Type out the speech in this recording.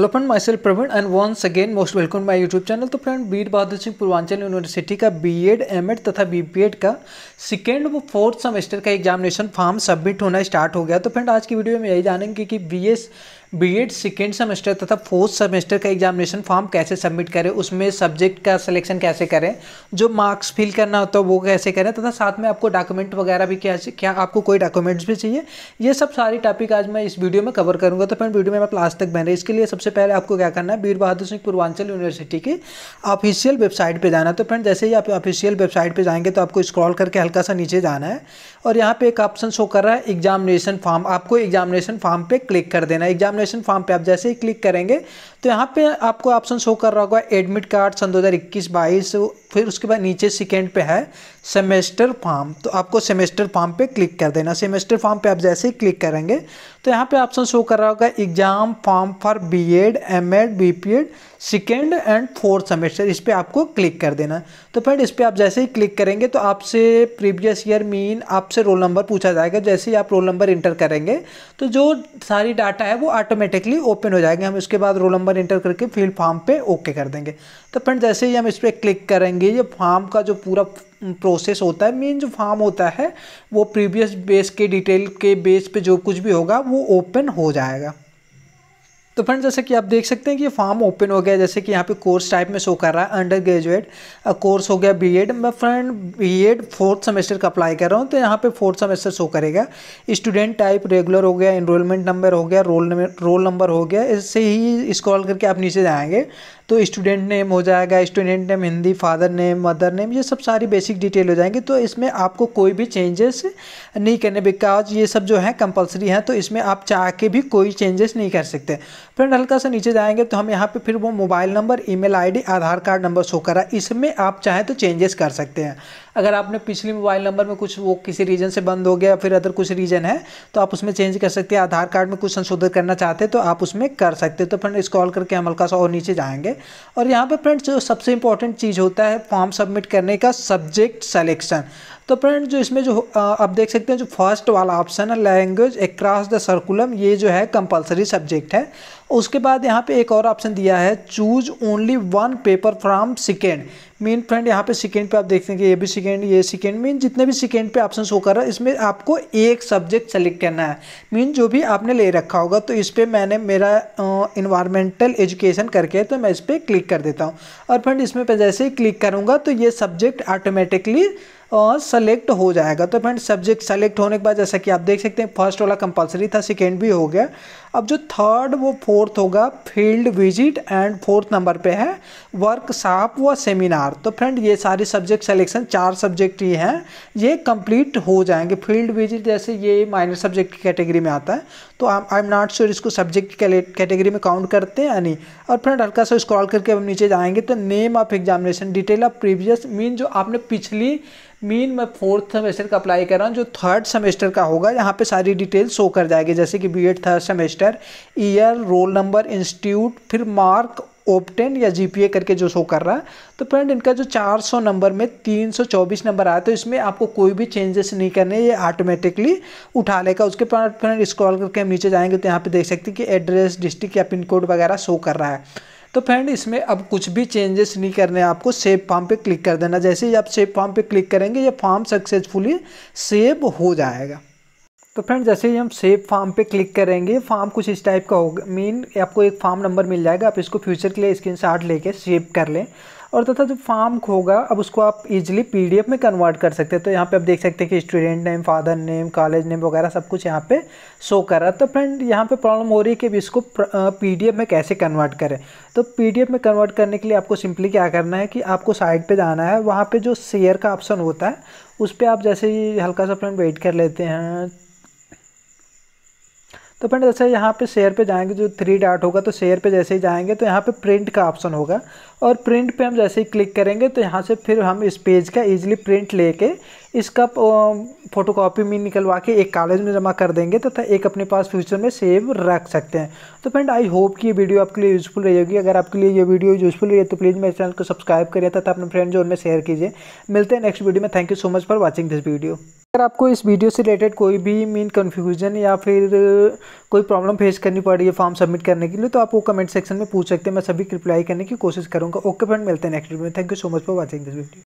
hello friend myself Praveen and once again most welcome my YouTube channel तो friend Bir Bahadur Singh Purvanchal university का BEd MEd तथा BPEd का second व fourth semester का examination form submit होना start हो गया तो फ्रेंड आज की वीडियो में यही जानेंगे कि बी बीएड सेकेंड सेमेस्टर तथा फोर्थ सेमेस्टर का एग्जामिनेशन फॉर्म कैसे सबमिट करें उसमें सब्जेक्ट का सिलेक्शन कैसे करें जो मार्क्स फिल करना होता है वो कैसे करें तथा साथ में आपको डॉक्यूमेंट वगैरह भी क्या क्या आपको कोई डॉक्यूमेंट्स भी चाहिए ये सब सारी टॉपिक आज मैं इस वीडियो में कवर करूँगा तो फिर वीडियो में आप लास्ट तक बन रहे इसके लिए सबसे पहले आपको क्या करना है वीर बहादुर सिंह पूर्वांचल यूनिवर्सिटी की ऑफिशियल वेबसाइट पर जाना तो फ्रेंड जैसे ही आप ऑफिशियल वेबसाइट पर जाएंगे तो आपको स्क्रॉल करके हल्का सा नीचे जाना है और यहाँ पर एक ऑप्शन शो कर रहा है एग्जामिनेशन फॉर्म आपको एग्जामिनेशन फॉर्म पर क्लिक कर देना एग्जाम एग्जामिनेशन फॉर्म पे आप जैसे ही क्लिक करेंगे तो यहाँ पे आपको ऑप्शन शो कर रहा होगा एडमिट कार्ड सन दो हज़ार इक्कीस बाईस फिर उसके बाद नीचे सेकेंड पे है सेमेस्टर फॉर्म तो आपको सेमेस्टर फॉर्म पे क्लिक कर देना सेमेस्टर फॉर्म पे आप जैसे ही क्लिक करेंगे तो यहाँ पे ऑप्शन शो कर रहा होगा exam form for B Ed M Ed B P Ed second and fourth semester इस पर आपको क्लिक कर देना तो फ्रेंड इस पर आप जैसे ही क्लिक करेंगे तो आपसे प्रीवियस ईयर मीन आपसे रोल नंबर पूछा जाएगा जैसे ही आप रोल नंबर इंटर करेंगे तो जो सारी डाटा है वो ऑटोमेटिकली ओपन हो जाएगी हम इसके बाद रोल नंबर इंटर करके फील्ड फॉर्म पे ओके कर देंगे तो फ्रेंड जैसे ही हम इस पर क्लिक करेंगे ये फॉर्म का जो पूरा प्रोसेस होता है मेन जो फॉर्म होता है वो प्रीवियस बेस के डिटेल के बेस पे जो कुछ भी होगा वो ओपन हो जाएगा तो फ्रेंड जैसे कि आप देख सकते हैं कि फॉर्म ओपन हो गया जैसे कि यहाँ पे कोर्स टाइप में शो कर रहा है अंडर ग्रेजुएट कोर्स हो गया बीएड मैं फ्रेंड बीएड फोर्थ सेमेस्टर का अप्लाई कर रहा हूँ तो यहाँ पे फोर्थ सेमेस्टर शो करेगा स्टूडेंट टाइप रेगुलर हो गया इनरोलमेंट नंबर हो गया रोल नंबर रोल नंबर हो गया इससे ही स्क्रॉल करके आप नीचे जाएंगे तो स्टूडेंट नेम हो जाएगा student name Hindi father name mother name ये सब सारी बेसिक डिटेल हो जाएंगी तो इसमें आपको कोई भी चेंजेस नहीं करने बिकॉज ये सब जो है कंपलसरी है तो इसमें आप चाह के भी कोई चेंजेस नहीं कर सकते फ्रेंड हल्का सा नीचे जाएंगे तो हम यहाँ पे फिर वो mobile number email ID Aadhaar card number show करा इसमें आप चाहें तो चेंजेस कर सकते हैं अगर आपने पिछले मोबाइल नंबर में कुछ वो किसी रीजन से बंद हो गया फिर अदर कुछ रीजन है तो आप उसमें चेंज कर सकते हैं आधार कार्ड में कुछ संशोधन करना चाहते हैं तो आप उसमें कर सकते हैं तो फ्रेंड स्क्रॉल करके हम हल्का सा और नीचे जाएंगे और यहाँ पे फ्रेंड्स जो सबसे इंपॉर्टेंट चीज़ होता है फॉर्म सबमिट करने का सब्जेक्ट सेलेक्शन तो फ्रेंड जो इसमें जो आप देख सकते हैं जो फर्स्ट वाला ऑप्शन है लैंग्वेज एक्रॉस द सर्कुलम ये जो है कंपलसरी सब्जेक्ट है उसके बाद यहाँ पे एक और ऑप्शन दिया है choose only one paper from second main friend यहाँ पे सेकेंड पे आप देखते हैं कि ये भी सेकेंड ये सेकेंड मीन जितने भी सेकेंड पे ऑप्शन शो कर रहा है इसमें आपको एक सब्जेक्ट सेलेक्ट करना है मीन जो भी आपने ले रखा होगा तो इस पर मैंने मेरा इन्वायरमेंटल एजुकेशन करके तो मैं इस पर क्लिक कर देता हूँ और फ्रेंड इसमें जैसे ही क्लिक करूँगा तो ये सब्जेक्ट ऑटोमेटिकली सेलेक्ट हो जाएगा तो फ्रेंड सब्जेक्ट सेलेक्ट होने के बाद जैसा कि आप देख सकते हैं फर्स्ट वाला कंपलसरी था सेकेंड भी हो गया अब जो थर्ड वो फोर्थ होगा field visit and fourth number पे है वर्कशॉप व सेमिनार तो फ्रेंड ये सारे सब्जेक्ट सेलेक्शन चार सब्जेक्ट ही हैं ये कंप्लीट हो जाएंगे फील्ड विजिट जैसे ये माइनर सब्जेक्ट की कैटेगरी में आता है तो आई एम नॉट श्योर इसको सब्जेक्ट की कैटेगरी में काउंट करते हैं यानी और फ्रेंड हल्का सा स्क्रॉल करके हम नीचे जाएंगे तो name of examination detail of previous mean जो आपने पिछली मीन मैं फोर्थ सेमेस्टर का अप्लाई कर रहा हूँ जो थर्ड सेमेस्टर का होगा यहाँ पे सारी डिटेल शो कर जाएगी जैसे कि B Ed third semester year roll number institute फिर मार्क ओपटेन या जीपीए करके जो शो कर रहा है तो फ्रेंड इनका जो 400 नंबर में 324 नंबर आया तो इसमें आपको कोई भी चेंजेस नहीं करने ये ऑटोमेटिकली उठा लेगा उसके बाद फ्रेंड स्क्रॉल करके हम नीचे जाएंगे तो यहाँ पे देख सकते हैं कि एड्रेस डिस्ट्रिक्ट या पिन कोड वगैरह शो कर रहा है तो फ्रेंड इसमें अब कुछ भी चेंजेस नहीं करने हैं आपको सेव फॉर्म पे क्लिक कर देना जैसे ही आप सेव फॉर्म पे क्लिक करेंगे ये फॉर्म सक्सेसफुली सेव हो जाएगा तो फ्रेंड जैसे ही हम सेव फार्म पे क्लिक करेंगे फार्म कुछ इस टाइप का होगा मेन आपको एक फार्म नंबर मिल जाएगा आप इसको फ्यूचर के लिए स्क्रीन शार्ट लेके सेव कर लें और तथा जो फार्म होगा अब उसको आप इजीली पीडीएफ में कन्वर्ट कर सकते हैं तो यहाँ पे आप देख सकते हैं कि student name father name college name वगैरह सब कुछ यहाँ पे शो कर रहा है तो फ्रेंड यहाँ पे प्रॉब्लम हो रही है कि इसको पीडीएफ में कैसे कन्वर्ट करें तो पीडीएफ में कन्वर्ट करने के लिए आपको सिंपली क्या करना है कि आपको साइड पर जाना है वहाँ पर जो शेयर का ऑप्शन होता है उस पर आप जैसे ही हल्का सा फ्रेंड वेट कर लेते हैं तो फ्रेंड अच्छा जैसे यहाँ पे शेयर पे जाएंगे जो थ्री डॉट होगा तो शेयर पे जैसे ही जाएंगे तो यहाँ पे प्रिंट का ऑप्शन होगा और प्रिंट पे हम जैसे ही क्लिक करेंगे तो यहाँ से फिर हम इस पेज का इजीली प्रिंट लेके इसका फोटोकॉपी में निकलवा के एक कॉलेज में जमा कर देंगे तथा तो एक अपने पास फ्यूचर में सेव रख सकते हैं तो फ्रेंड आई होप कि ये वीडियो आपके लिए यूज़फुल रही होगी अगर आपके लिए ये वीडियो यूज़फुल रही है तो प्लीज़ मेरे चैनल को सब्सक्राइब करिए तथा अपने फ्रेंड जो उनमें शेयर कीजिए मिलते हैं नेक्स्ट वीडियो में thank you so much for watching this video अगर आपको इस वीडियो से रिलेटेड कोई भी मीन कन्फ्यूजन या फिर कोई प्रॉब्लम फेस करनी पड़ रही है फॉर्म सबमिट करने के लिए तो आप वो कमेंट सेक्शन में पूछ सकते हैं मैं सभी रिप्लाई करने की कोशिश करूँगा ओके फ्रेंड मिलते हैं नेक्स्ट वीडियो में thank you so much for watching this video